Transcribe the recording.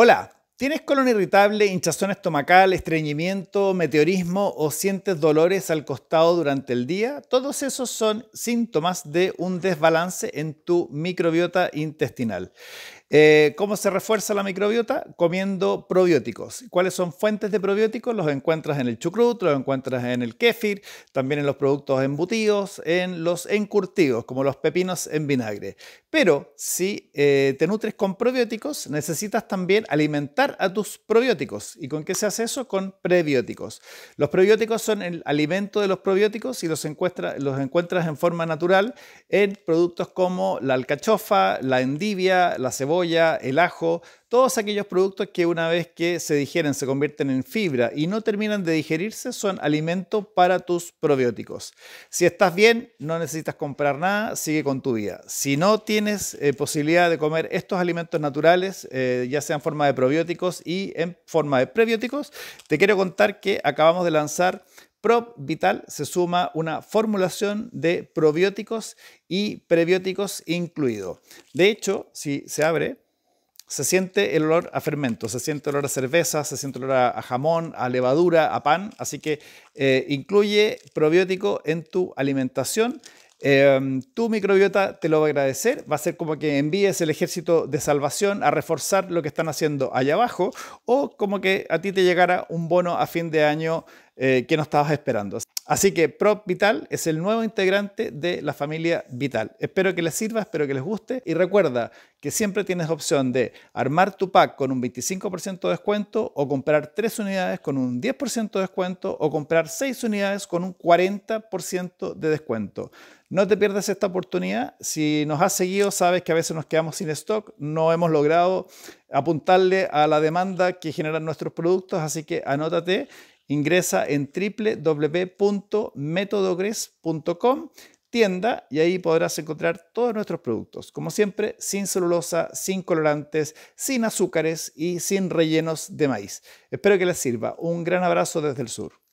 Hola, ¿tienes colon irritable, hinchazón estomacal, estreñimiento, meteorismo o sientes dolores al costado durante el día? Todos esos son síntomas de un desbalance en tu microbiota intestinal. Eh, ¿Cómo se refuerza la microbiota? Comiendo probióticos. ¿Cuáles son fuentes de probióticos? Los encuentras en el chucrut, los encuentras en el kéfir, también en los productos embutidos, en los encurtidos, como los pepinos en vinagre. Pero si eh, te nutres con probióticos, necesitas también alimentar a tus probióticos. ¿Y con qué se hace eso? Con prebióticos. Los prebióticos son el alimento de los probióticos y los, encuentra, los encuentras en forma natural en productos como la alcachofa, la endivia, la cebolla el ajo, todos aquellos productos que una vez que se digieren se convierten en fibra y no terminan de digerirse son alimento para tus probióticos. Si estás bien, no necesitas comprar nada, sigue con tu vida. Si no tienes eh, posibilidad de comer estos alimentos naturales, eh, ya sea en forma de probióticos y en forma de prebióticos, te quiero contar que acabamos de lanzar Prop Vital se suma una formulación de probióticos y prebióticos incluido. De hecho, si se abre, se siente el olor a fermento, se siente el olor a cerveza, se siente el olor a, jamón, a levadura, a pan. Así que eh, incluye probiótico en tu alimentación. Em, tu microbiota te lo va a agradecer, va a ser como que envíes el ejército de salvación a reforzar lo que están haciendo allá abajo o como que a ti te llegara un bono a fin de año eh, que no estabas esperando. Así que Prop Vital es el nuevo integrante de la familia Vital. Espero que les sirva, espero que les guste y recuerda que siempre tienes opción de armar tu pack con un 25% de descuento o comprar 3 unidades con un 10% de descuento o comprar 6 unidades con un 40% de descuento. No te pierdas esta oportunidad. Si nos has seguido, sabes que a veces nos quedamos sin stock. No hemos logrado apuntarle a la demanda que generan nuestros productos, así que anótate Ingresa en www.metodogres.com tienda y ahí podrás encontrar todos nuestros productos. Como siempre, sin celulosa, sin colorantes, sin azúcares y sin rellenos de maíz. Espero que les sirva. Un gran abrazo desde el sur.